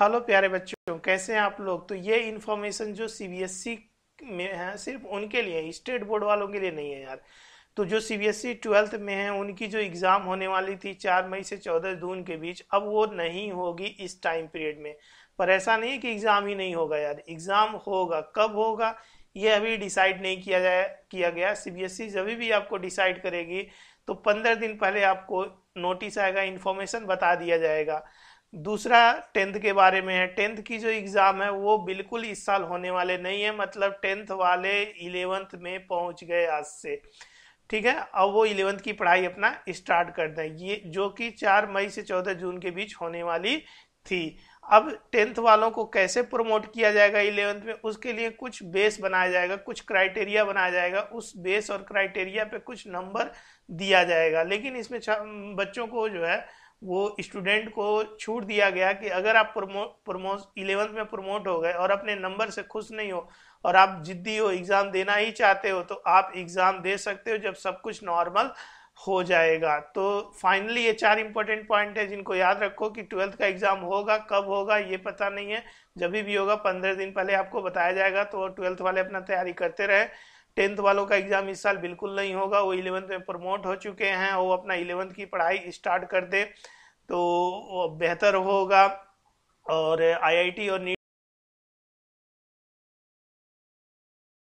hello प्यारे बच्चों कैसे हैं आप लोग तो ये इन्फॉर्मेशन जो सीबीएसई e में है सिर्फ उनके लिए है स्टेट बोर्ड वालों के लिए नहीं है यार तो जो सीबीएसई ट्वेल्थ e में है उनकी जो एग्ज़ाम होने वाली थी चार मई से चौदह जून के बीच अब वो नहीं होगी इस टाइम पीरियड में पर ऐसा नहीं है कि एग्ज़ाम ही नहीं होगा यार एग्ज़ाम होगा कब होगा ये अभी डिसाइड नहीं किया जाए किया गया सी e जब भी आपको डिसाइड करेगी तो पंद्रह दिन पहले आपको नोटिस आएगा इन्फॉर्मेशन बता दिया जाएगा दूसरा टेंथ के बारे में है टेंथ की जो एग्ज़ाम है वो बिल्कुल इस साल होने वाले नहीं है मतलब टेंथ वाले इलेवेंथ में पहुंच गए आज से ठीक है अब वो इलेवेंथ की पढ़ाई अपना स्टार्ट कर दें ये जो कि चार मई से चौदह जून के बीच होने वाली थी अब टेंथ वालों को कैसे प्रमोट किया जाएगा इलेवेंथ में उसके लिए कुछ बेस बनाया जाएगा कुछ क्राइटेरिया बनाया जाएगा उस बेस और क्राइटेरिया पे कुछ नंबर दिया जाएगा लेकिन इसमें बच्चों को जो है वो स्टूडेंट को छूट दिया गया कि अगर आप प्रमो प्रमो इलेवंथ में प्रमोट हो गए और अपने नंबर से खुश नहीं हो और आप जिद्दी हो एग्ज़ाम देना ही चाहते हो तो आप एग्ज़ाम दे सकते हो जब सब कुछ नॉर्मल हो जाएगा तो फाइनली ये चार इंपॉर्टेंट पॉइंट है जिनको याद रखो कि ट्वेल्थ का एग्ज़ाम होगा कब होगा ये पता नहीं है जब भी होगा पंद्रह दिन पहले आपको बताया जाएगा तो ट्वेल्थ वाले अपना तैयारी करते रहे टेंथ वालों का एग्जाम इस साल बिल्कुल नहीं होगा वो इलेवंथ में प्रमोट हो चुके हैं वो अपना इलेवंथ की पढ़ाई स्टार्ट कर दे तो बेहतर होगा और आईआईटी और नीट